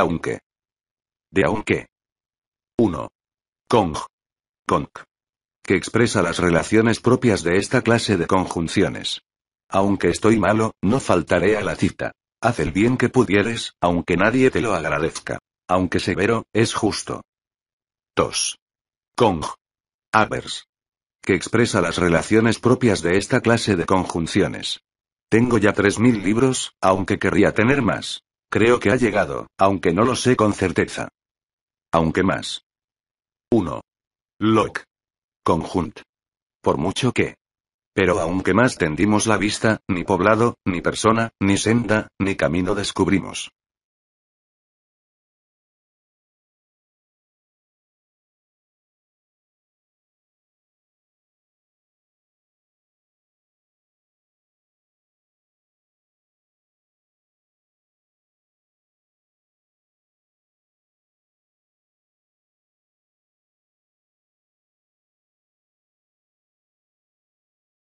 Aunque. De aunque. 1. Kong. Kong. Que expresa las relaciones propias de esta clase de conjunciones. Aunque estoy malo, no faltaré a la cita. Haz el bien que pudieres, aunque nadie te lo agradezca. Aunque severo, es justo. 2. Kong. Avers. Que expresa las relaciones propias de esta clase de conjunciones. Tengo ya 3.000 libros, aunque querría tener más. Creo que ha llegado, aunque no lo sé con certeza. Aunque más. 1. Lock. Conjunt. Por mucho que. Pero aunque más tendimos la vista, ni poblado, ni persona, ni senda, ni camino descubrimos.